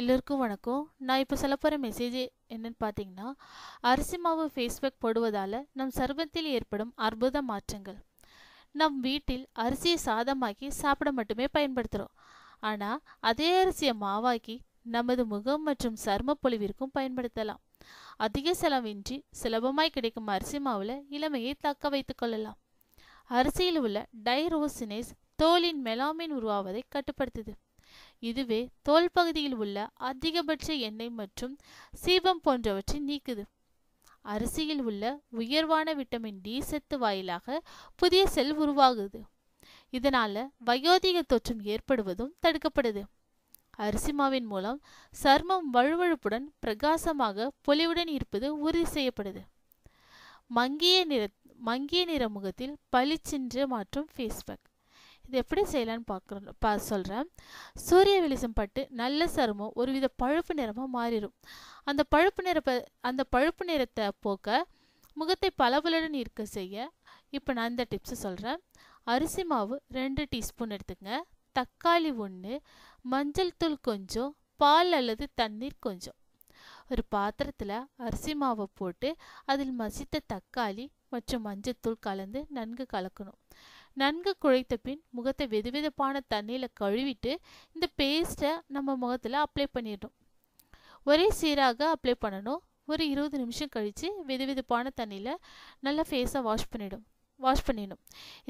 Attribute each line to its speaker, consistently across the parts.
Speaker 1: எல்லோருக்கும் வணக்கம் நான் இப்போ சொல்ல போகிற மெசேஜ் என்னன்னு பார்த்தீங்கன்னா அரிசி மாவு ஃபேஸ் போடுவதால் நம் சர்வத்தில் ஏற்படும் அற்புத மாற்றங்கள் நம் வீட்டில் அரிசியை சாதமாக்கி சாப்பிட மட்டுமே பயன்படுத்துகிறோம் ஆனால் அதே அரிசியை மாவாக்கி நமது முகம் மற்றும் சர்ம பொழிவிற்கும் பயன்படுத்தலாம் அதிக செலவின்றி சுலபமாய் கிடைக்கும் அரிசி மாவில் இளமையை தக்க வைத்து கொள்ளலாம் அரிசியில் உள்ள டைரோசினேஸ் தோலின் மெலாமின் உருவாவதை கட்டுப்படுத்துது இதுவே தோல் பகுதியில் உள்ள அதிகபட்ச எண்ணெய் மற்றும் சீபம் போன்றவற்றை நீக்குது அரிசியில் உள்ள உயர்வான விட்டமின் டி செத்து வாயிலாக புதிய செல் உருவாகுது இதனால வயோதிக தொற்றும் ஏற்படுவதும் தடுக்கப்படுது அரிசி மாவின் மூலம் சர்மம் வழுவழுப்புடன் பிரகாசமாக பொலிவுடன் இருப்பது உறுதி செய்யப்படுது மங்கிய நிற மங்கிய நிற முகத்தில் பளிச்சென்று மாற்றும் ஃபேஸ்பேக் இது எப்படி செய்யலான்னு பார்க்குறோம் பா சொல்கிறேன் சூரிய வெளிச்சம் பட்டு நல்ல சருமம் ஒருவித பழுப்பு நிறமாக மாறிடும் அந்த பழுப்பு நிற அந்த பழுப்பு நிறத்தை போக்க முகத்தை பளபளன்னு இருக்க செய்ய இப்போ நான் இந்த டிப்ஸு சொல்கிறேன் அரிசி மாவு ரெண்டு டீஸ்பூன் எடுத்துங்க தக்காளி ஒன்று மஞ்சள் தூள் கொஞ்சம் பால் அல்லது தண்ணீர் கொஞ்சம் ஒரு பாத்திரத்தில் அரிசி மாவை போட்டு அதில் மசித்த தக்காளி மற்றும் மஞ்சள் தூள் கலந்து நன்கு கலக்கணும் நன்கு குழைத்த பின் முகத்தை வெதுவெதுப்பான தண்ணியில் கழுவிட்டு இந்த பேஸ்ட்டை நம்ம முகத்தில் அப்ளை பண்ணிடணும் ஒரே சீராக அப்ளை பண்ணணும் ஒரு இருபது நிமிஷம் கழித்து வெதுவெதுப்பான தண்ணியில் நல்லா ஃபேஸை வாஷ் பண்ணிவிடும் வாஷ் பண்ணிடணும்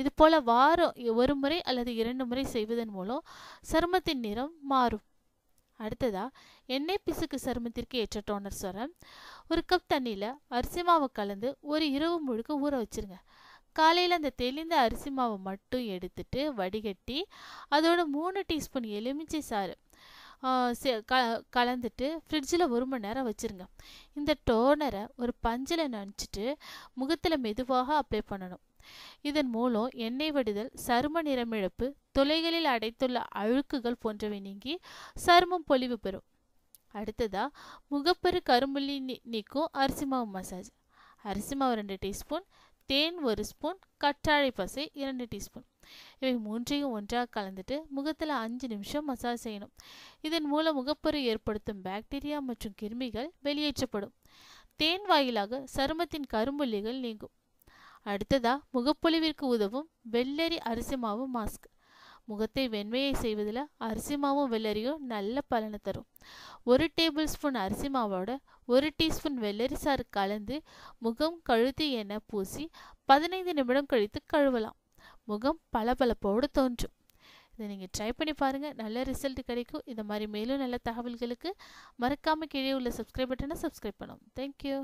Speaker 1: இது போல் வாரம் ஒரு முறை அல்லது இரண்டு முறை செய்வதன் மூலம் சருமத்தின் நிறம் மாறும் அடுத்ததா எண்ணெய் பிசுக்கு சருமத்திற்கு ஏற்ற டோனர் சொரம் ஒரு கப் தண்ணியில் அரிசி மாவை கலந்து ஒரு இரவு முழுக்க ஊற வச்சுருங்க காலையில் அந்த தெளிந்த அரிசி மாவை மட்டும் எடுத்துட்டு வடிகட்டி அதோட மூணு டீஸ்பூன் எலுமிச்சை சாறு க கலந்துட்டு ஃப்ரிட்ஜில் ஒரு மணி நேரம் வச்சுருங்க இந்த டோனரை ஒரு பஞ்சில் நினச்சிட்டு முகத்தில் மெதுவாக அப்ளை பண்ணணும் இதன் மூலம் எண்ணெய் வடிதல் சரும நிறமிழப்பு தொலைகளில் அடைத்துள்ள அழுக்குகள் போன்றவை நீங்கி சருமம் பொலிவு பெறும் அடுத்ததா முகப்பெரு கரும்புள்ளி நீக்கும் அரிசி மாவு மசாஜ் அரிசி மாவு ரெண்டு டீஸ்பூன் தேன் ஒரு ஸ்பூன் கற்றாழை பசை இரண்டு டீஸ்பூன் இவை மூன்றையும் ஒன்றாக கலந்துட்டு முகத்தில் அஞ்சு நிமிஷம் மசாஜ் செய்யணும் இதன் மூலம் முகப்பரு ஏற்படுத்தும் பாக்டீரியா மற்றும் கிருமிகள் வெளியேற்றப்படும் தேன் வாயிலாக சருமத்தின் கரும்புள்ளிகள் நீங்கும் அடுத்ததா முகப்பொழிவிற்கு உதவும் வெள்ளரி அரிசி மாவு மாஸ்க் முகத்தை வெண்மையை செய்வதில் அரிசி மாவும் வெள்ளரியும் நல்ல பலனை தரும் ஒரு டேபிள் ஸ்பூன் அரிசி மாவோட ஒரு டீஸ்பூன் வெள்ளரி சாறு கலந்து முகம் கழுத்து எண்ணெய் பூசி பதினைந்து நிமிடம் கழித்து கழுவலாம் முகம் பளபளப்போடு தோன்றும் இதை நீங்கள் ட்ரை பண்ணி பாருங்கள் நல்ல ரிசல்ட் கிடைக்கும் இந்த மாதிரி மேலும் நல்ல தகவல்களுக்கு மறக்காமல் கீழே உள்ள சப்ஸ்கிரைப் பட்டனை சப்ஸ்கிரைப் பண்ணும் தேங்க்யூ